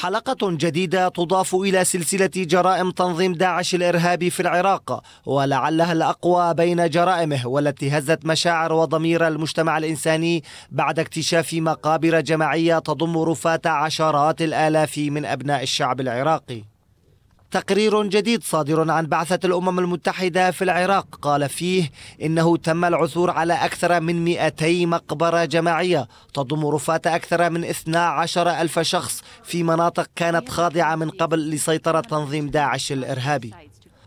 حلقة جديدة تضاف إلى سلسلة جرائم تنظيم داعش الإرهابي في العراق ولعلها الأقوى بين جرائمه والتي هزت مشاعر وضمير المجتمع الإنساني بعد اكتشاف مقابر جماعية تضم رفات عشرات الآلاف من أبناء الشعب العراقي تقرير جديد صادر عن بعثة الأمم المتحدة في العراق قال فيه إنه تم العثور على أكثر من 200 مقبرة جماعية تضم رفات أكثر من 12 ألف شخص في مناطق كانت خاضعة من قبل لسيطرة تنظيم داعش الإرهابي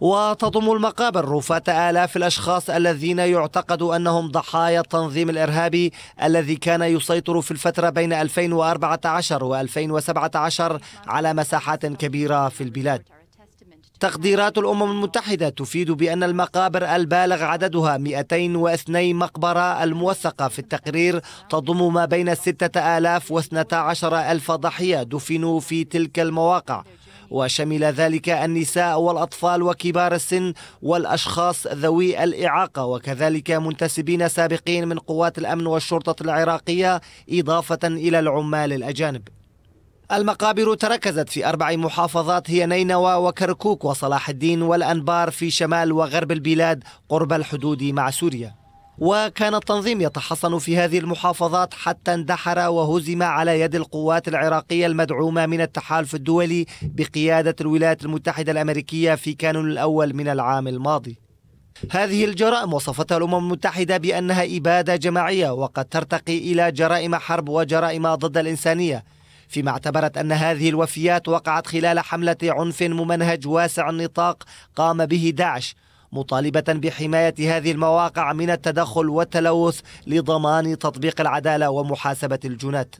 وتضم المقابر رفاة آلاف الأشخاص الذين يعتقد أنهم ضحايا التنظيم الإرهابي الذي كان يسيطر في الفترة بين 2014 و 2017 على مساحات كبيرة في البلاد تقديرات الأمم المتحدة تفيد بأن المقابر البالغ عددها 202 مقبرة الموثقة في التقرير تضم ما بين 6000 و 12000 ضحية دفنوا في تلك المواقع وشمل ذلك النساء والأطفال وكبار السن والأشخاص ذوي الإعاقة وكذلك منتسبين سابقين من قوات الأمن والشرطة العراقية إضافة إلى العمال الأجانب المقابر تركزت في أربع محافظات هي نينوى وكركوك وصلاح الدين والأنبار في شمال وغرب البلاد قرب الحدود مع سوريا وكان التنظيم يتحصن في هذه المحافظات حتى اندحر وهزم على يد القوات العراقية المدعومة من التحالف الدولي بقيادة الولايات المتحدة الأمريكية في كانون الأول من العام الماضي هذه الجرائم وصفتها الأمم المتحدة بأنها إبادة جماعية وقد ترتقي إلى جرائم حرب وجرائم ضد الإنسانية فيما اعتبرت أن هذه الوفيات وقعت خلال حملة عنف ممنهج واسع النطاق قام به داعش مطالبة بحماية هذه المواقع من التدخل والتلوث لضمان تطبيق العدالة ومحاسبة الجنات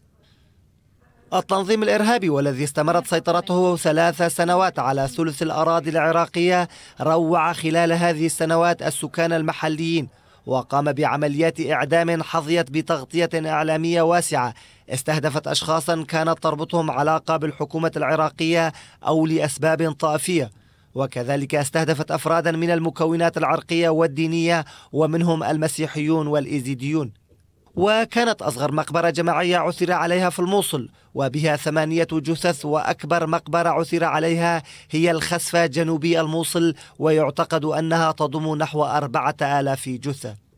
التنظيم الإرهابي والذي استمرت سيطرته ثلاث سنوات على ثلث الأراضي العراقية روع خلال هذه السنوات السكان المحليين وقام بعمليات إعدام حظيت بتغطية إعلامية واسعة استهدفت أشخاصا كانت تربطهم علاقة بالحكومة العراقية أو لأسباب طائفية وكذلك استهدفت أفرادا من المكونات العرقية والدينية ومنهم المسيحيون والإيزيديون وكانت أصغر مقبرة جماعية عثر عليها في الموصل وبها ثمانية جثث وأكبر مقبرة عثر عليها هي الخسفة جنوبي الموصل ويعتقد أنها تضم نحو أربعة آلاف جثة